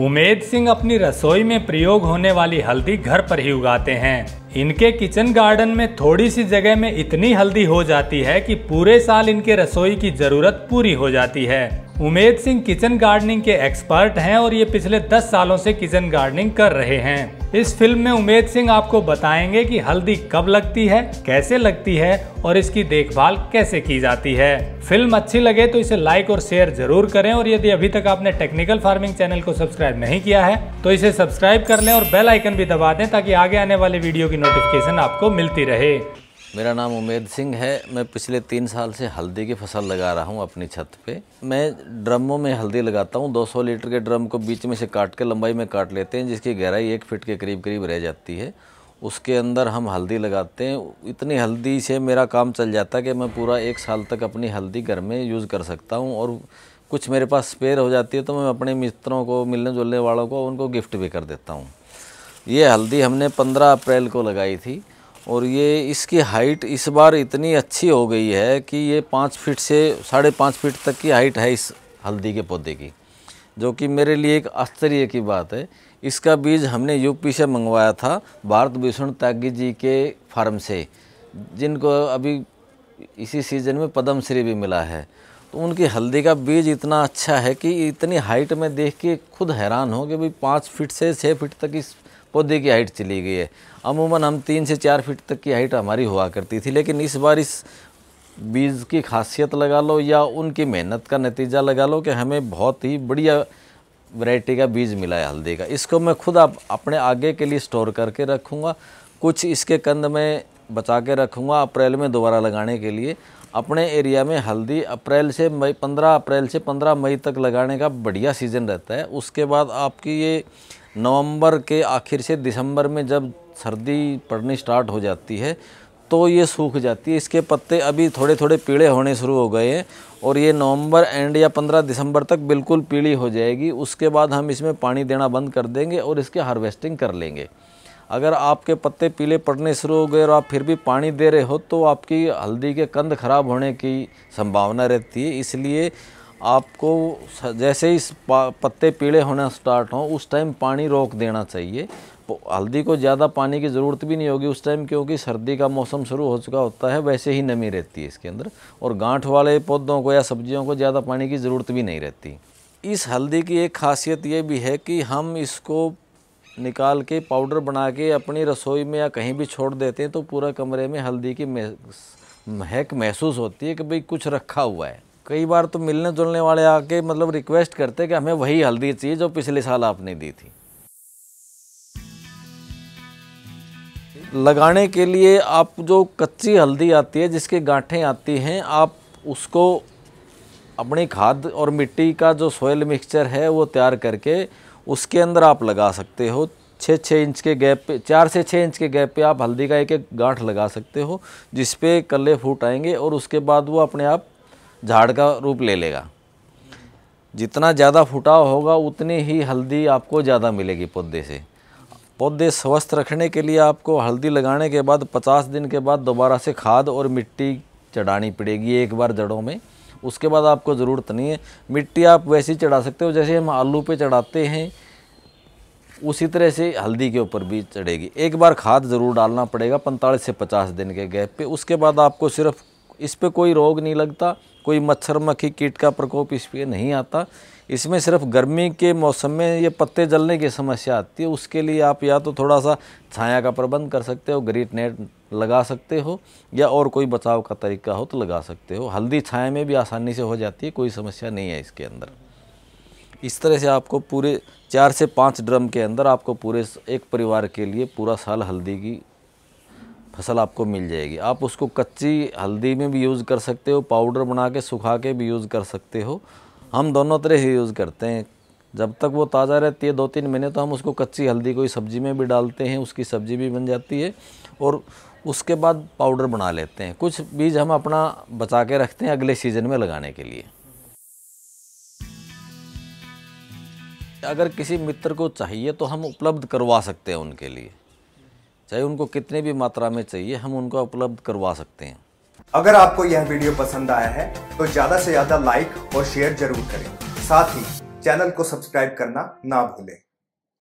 उमेद सिंह अपनी रसोई में प्रयोग होने वाली हल्दी घर पर ही उगाते हैं इनके किचन गार्डन में थोड़ी सी जगह में इतनी हल्दी हो जाती है कि पूरे साल इनके रसोई की जरूरत पूरी हो जाती है उमेद सिंह किचन गार्डनिंग के एक्सपर्ट हैं और ये पिछले 10 सालों से किचन गार्डनिंग कर रहे हैं इस फिल्म में उमेद सिंह आपको बताएंगे कि हल्दी कब लगती है कैसे लगती है और इसकी देखभाल कैसे की जाती है फिल्म अच्छी लगे तो इसे लाइक और शेयर जरूर करें और यदि अभी तक आपने टेक्निकल फार्मिंग चैनल को सब्सक्राइब नहीं किया है तो इसे सब्सक्राइब कर लें और बेल आइकन भी दबा दें ताकि आगे आने वाले वीडियो की नोटिफिकेशन आपको मिलती रहे मेरा नाम उमेद सिंह है मैं पिछले तीन साल से हल्दी की फसल लगा रहा हूँ अपनी छत पे मैं ड्रमों में हल्दी लगाता हूँ 200 लीटर के ड्रम को बीच में से काट के लंबाई में काट लेते हैं जिसकी गहराई एक फिट के करीब करीब रह जाती है उसके अंदर हम हल्दी लगाते हैं इतनी हल्दी से मेरा काम चल जाता है कि मैं पूरा एक साल तक अपनी हल्दी घर में यूज़ कर सकता हूँ और कुछ मेरे पास स्पेयर हो जाती है तो मैं अपने मित्रों को मिलने जुलने वालों को उनको गिफ्ट भी कर देता हूँ ये हल्दी हमने 15 अप्रैल को लगाई थी और ये इसकी हाइट इस बार इतनी अच्छी हो गई है कि ये पाँच फीट से साढ़े पाँच फीट तक की हाइट है इस हल्दी के पौधे की जो कि मेरे लिए एक आश्चर्य की बात है इसका बीज हमने यूपी से मंगवाया था भारत भूषण त्यागी जी के फार्म से जिनको अभी इसी सीज़न में पद्मश्री भी मिला है तो उनकी हल्दी का बीज इतना अच्छा है कि इतनी हाइट में देख के खुद हैरान हो कि भाई पाँच फिट से छः फिट तक इस पौधे की हाइट चली गई है अमूमन हम तीन से चार फीट तक की हाइट हमारी हुआ करती थी लेकिन इस बार इस बीज की खासियत लगा लो या उनकी मेहनत का नतीजा लगा लो कि हमें बहुत ही बढ़िया वैरायटी का बीज मिला है हल्दी का इसको मैं खुद आप अपने आगे के लिए स्टोर करके रखूँगा कुछ इसके कंद में बचा के रखूँगा अप्रैल में दोबारा लगाने के लिए अपने एरिया में हल्दी अप्रैल से मई पंद्रह अप्रैल से पंद्रह मई तक लगाने का बढ़िया सीज़न रहता है उसके बाद आपकी ये नवंबर के आखिर से दिसंबर में जब सर्दी पड़नी स्टार्ट हो जाती है तो ये सूख जाती है इसके पत्ते अभी थोड़े थोड़े पीले होने शुरू हो गए हैं और ये नवंबर एंड या 15 दिसंबर तक बिल्कुल पीली हो जाएगी उसके बाद हम इसमें पानी देना बंद कर देंगे और इसके हार्वेस्टिंग कर लेंगे अगर आपके पत्ते पीले पड़ने शुरू हो गए और आप फिर भी पानी दे रहे हो तो आपकी हल्दी के कंद खराब होने की संभावना रहती है इसलिए आपको जैसे ही पत्ते पीले होना स्टार्ट हों उस टाइम पानी रोक देना चाहिए हल्दी को ज़्यादा पानी की ज़रूरत भी नहीं होगी उस टाइम क्योंकि सर्दी का मौसम शुरू हो चुका होता है वैसे ही नमी रहती है इसके अंदर और गांठ वाले पौधों को या सब्जियों को ज़्यादा पानी की ज़रूरत भी नहीं रहती इस हल्दी की एक खासियत ये भी है कि हम इसको निकाल के पाउडर बना के अपनी रसोई में या कहीं भी छोड़ देते हैं तो पूरा कमरे में हल्दी की महक महसूस होती है कि भाई कुछ रखा हुआ है कई बार तो मिलने जुलने वाले आके मतलब रिक्वेस्ट करते कि हमें वही हल्दी चाहिए जो पिछले साल आपने दी थी लगाने के लिए आप जो कच्ची हल्दी आती है जिसके गांठें आती हैं आप उसको अपनी खाद और मिट्टी का जो सोयल मिक्सचर है वो तैयार करके उसके अंदर आप लगा सकते हो छः छः इंच के गैप पे चार से छः इंच के गैप पे आप हल्दी का एक एक गांठ लगा सकते हो जिस कल्ले फूट आएंगे और उसके बाद वो अपने आप झाड़ का रूप ले लेगा जितना ज़्यादा फुटाव होगा उतनी ही हल्दी आपको ज़्यादा मिलेगी पौधे से पौधे स्वस्थ रखने के लिए आपको हल्दी लगाने के बाद 50 दिन के बाद दोबारा से खाद और मिट्टी चढ़ानी पड़ेगी एक बार जड़ों में उसके बाद आपको ज़रूरत नहीं है मिट्टी आप वैसी चढ़ा सकते हो जैसे हम आलू पे चढ़ाते हैं उसी तरह से हल्दी के ऊपर भी चढ़ेगी एक बार खाद ज़रूर डालना पड़ेगा पैंतालीस से पचास दिन के गैप पे उसके बाद आपको सिर्फ इस पर कोई रोग नहीं लगता कोई मच्छर मक्खी कीट का प्रकोप इस पर नहीं आता इसमें सिर्फ गर्मी के मौसम में ये पत्ते जलने की समस्या आती है उसके लिए आप या तो थोड़ा सा छाया का प्रबंध कर सकते हो ग्रीट नेट लगा सकते हो या और कोई बचाव का तरीका हो तो लगा सकते हो हल्दी छाया में भी आसानी से हो जाती है कोई समस्या नहीं है इसके अंदर इस तरह से आपको पूरे चार से पाँच ड्रम के अंदर आपको पूरे एक परिवार के लिए पूरा साल हल्दी की फसल आपको मिल जाएगी आप उसको कच्ची हल्दी में भी यूज़ कर सकते हो पाउडर बना के सुखा के भी यूज़ कर सकते हो हम दोनों तरह ही यूज़ करते हैं जब तक वो ताज़ा रहती है दो तीन महीने तो हम उसको कच्ची हल्दी कोई सब्ज़ी में भी डालते हैं उसकी सब्ज़ी भी बन जाती है और उसके बाद पाउडर बना लेते हैं कुछ बीज हम अपना बचा के रखते हैं अगले सीज़न में लगाने के लिए अगर किसी मित्र को चाहिए तो हम उपलब्ध करवा सकते हैं उनके लिए चाहे उनको कितने भी मात्रा में चाहिए हम उनको उपलब्ध करवा सकते हैं अगर आपको यह वीडियो पसंद आया है तो ज़्यादा से ज़्यादा लाइक और शेयर जरूर करें साथ ही चैनल को सब्सक्राइब करना ना भूलें